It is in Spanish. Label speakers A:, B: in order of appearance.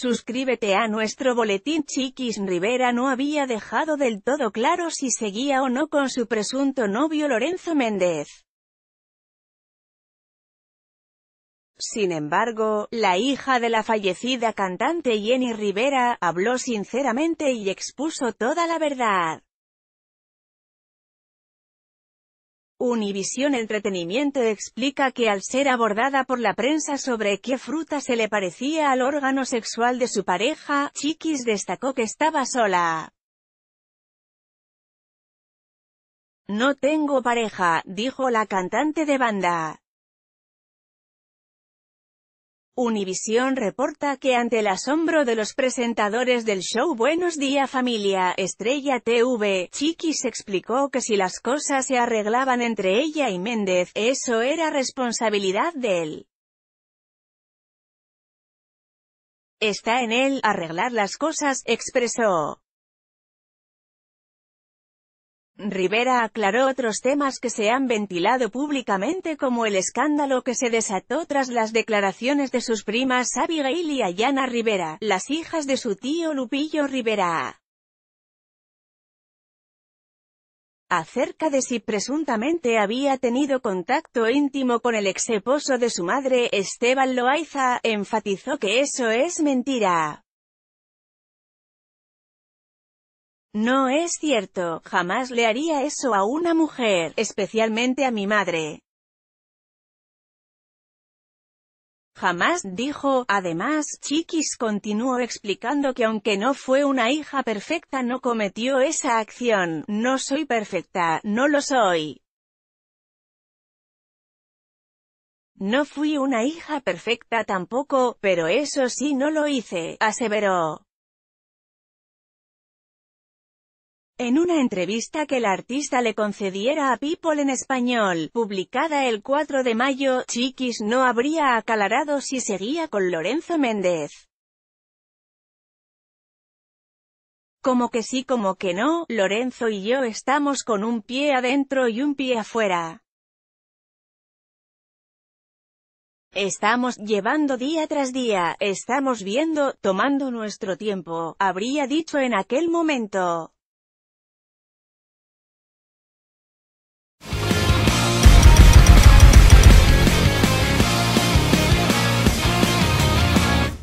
A: Suscríbete a nuestro boletín Chiquis Rivera no había dejado del todo claro si seguía o no con su presunto novio Lorenzo Méndez. Sin embargo, la hija de la fallecida cantante Jenny Rivera, habló sinceramente y expuso toda la verdad. Univision Entretenimiento explica que al ser abordada por la prensa sobre qué fruta se le parecía al órgano sexual de su pareja, Chiquis destacó que estaba sola.
B: No tengo pareja, dijo la cantante de banda.
A: Univision reporta que ante el asombro de los presentadores del show Buenos Día Familia, Estrella TV, Chiquis explicó que si las cosas se arreglaban entre ella y Méndez, eso era responsabilidad de él.
B: Está en él, arreglar las cosas, expresó. Rivera aclaró otros temas que se han
A: ventilado públicamente como el escándalo que se desató tras las declaraciones de sus primas Abigail y Ayana Rivera, las hijas de su tío Lupillo Rivera acerca de si presuntamente había tenido contacto íntimo con el ex esposo de su madre, Esteban Loaiza, enfatizó que eso es mentira. No es cierto, jamás le haría eso a una mujer, especialmente a mi madre. Jamás, dijo, además, Chiquis continuó explicando que aunque no fue una hija perfecta no cometió esa acción, no soy perfecta, no lo soy.
B: No fui una hija perfecta tampoco, pero eso sí no lo hice, aseveró.
A: En una entrevista que la artista le concediera a People en español, publicada el 4 de mayo, Chiquis no habría acalarado si seguía con Lorenzo Méndez. Como que sí como que no, Lorenzo y yo estamos con un pie adentro y un pie afuera. Estamos llevando día tras día, estamos viendo, tomando nuestro tiempo, habría dicho en aquel momento.